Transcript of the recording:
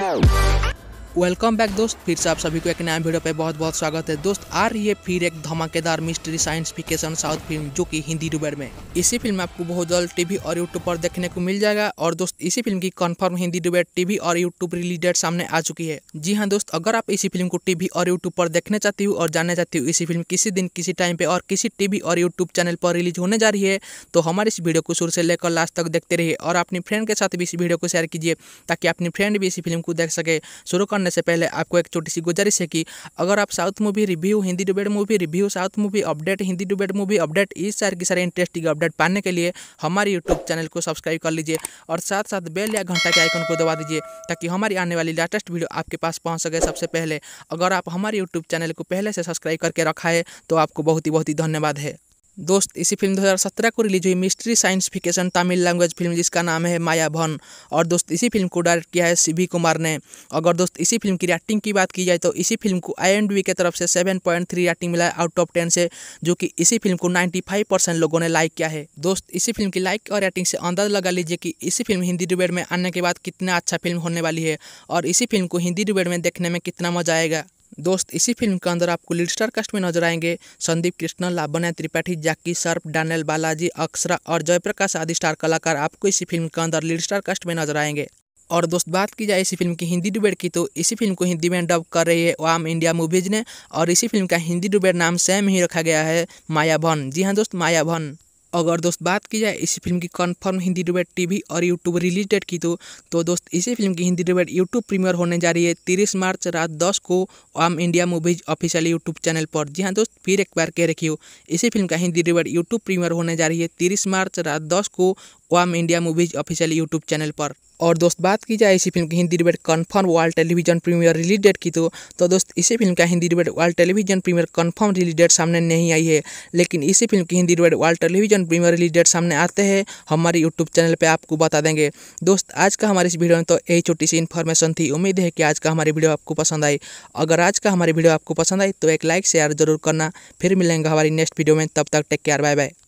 more. Welcome back दोस्त फिर से आप सभी को एक नया वीडियो पे बहुत बहुत स्वागत है दोस्त आ रही है फिर एक धमाकेदार mystery science fiction south film जो कि हिंदी डुबर में इसी फिल्म आपको बहुत जल्द टीवी और यूट्यूब पर देखने को मिल जाएगा और दोस्त इसी फिल्म की कन्फर्म हिंदी डुबेट टीवी और यूट्यूब रिलेटेड सामने आ चुकी है जी हाँ दोस्त अगर आप इसी फिल्म को टीवी और यूट्यूब पर देखने चाहती हूँ और जानना चाहती हूँ इसी फिल्म किसी दिन किसी टाइम पे और किसी टीवी और यूट्यूब चैनल पर रिलीज होने जा रही है तो हमारे इस वीडियो को शुरू से लेकर लास्ट तक देखते रहिए और अपनी फ्रेंड के साथ भी इस वीडियो को शेयर कीजिए ताकि अपनी फ्रेंड भी इसी फिल्म को देख सके शुरू करने से पहले आपको एक छोटी सी गुजारिश है कि अगर आप south movie review Hindi dubbed movie review south movie update Hindi dubbed movie update इस सारे की सारे इंटरेस्टिंग अपडेट पाने के लिए हमारे यूट्यूब चैनल को सब्सक्राइब कर लीजिए और साथ साथ बेल या घंटा के आइकन को दबा दीजिए ताकि हमारी आने वाली लेटेस्ट वीडियो आपके पास पहुँच सके सबसे पहले अगर आप हमारे यूट्यूब चैनल को पहले से सब्सक्राइब करके रखा है तो आपको बहुत ही बहुत ही धन्यवाद है दोस्त इसी फिल्म 2017 को रिलीज हुई mystery science fiction Tamil language film जिसका नाम है माया भवन और दोस्त इसी फिल्म को डायरेक्ट किया है सी कुमार ने अगर दोस्त इसी फिल्म की रेटिंग की बात की जाए तो इसी फिल्म को आई के तरफ से 7.3 पॉइंट मिला है आउट ऑफ टेन से जो कि इसी फिल्म को नाइन्टी परसेंट लोगों ने लाइक किया है दोस्त इसी फिल्म की लाइक और रेटिंग से अंदाज लगा लीजिए कि इसी फिल्म हिंदी डिबेट में आने के बाद कितना अच्छा फिल्म होने वाली है और इसी फिल्म को हिंदी डिबेट में देखने में कितना मजा आएगा दोस्त इसी फिल्म के अंदर आपको लीड स्टार कास्ट में नजर आएंगे संदीप कृष्णा लाबण्या त्रिपाठी जैकी सर्फ डैनियल बालाजी अक्षरा और जयप्रकाश आदि स्टार कलाकार आपको इसी फिल्म के अंदर लीड स्टार कास्ट में नजर आएंगे और दोस्त बात की जाए इसी फिल्म की हिंदी डुबेड की तो इसी फिल्म को हिंदी में डब कर रही है वाम इंडिया मूवीज ने और इसी फिल्म का हिंदी डुबेड नाम सेम ही रखा गया है माया भवन जी हाँ दोस्त माया भवन अगर दोस्त बात की जाए इसी फिल्म की कन्फर्म हिंदी डिबेट टीवी और यूट्यूब रिलीज डेट की तो तो दोस्त इसी फिल्म की हिंदी डिबेट यूट्यूब प्रीमियर होने जा रही है तीस मार्च रात दस को आम India movies official YouTube channel पर जी हाँ दोस्त फिर एक बार कह रखी हो इसी फिल्म का हिंदी डिबेट यूट्यूब प्रीमियर होने जा रही है तीस मार्च रात दस को वाम India movies official YouTube channel पर और दोस्त बात की जाए इसी फिल्म की Hindi dubbed confirm world television premiere release date की तो तो दोस्त इसी फिल्म का Hindi dubbed world television premiere confirm release date सामने नहीं आई है लेकिन इसी फिल्म की Hindi dubbed world television premiere release date सामने आते हैं हमारे यूट्यूब चैनल पर आपको बता देंगे दोस्त आज का हमारे इस वीडियो में तो यही छोटी सी इन्फॉर्मेशन थी उम्मीद है कि आज का हमारी वीडियो आपको पसंद आई अगर आज का हमारी वीडियो आपको पसंद आई तो एक लाइक शेयर जरूर करना फिर मिलेंगे हमारी नेक्स्ट वीडियो में तब तक टेक केयर बाय बाय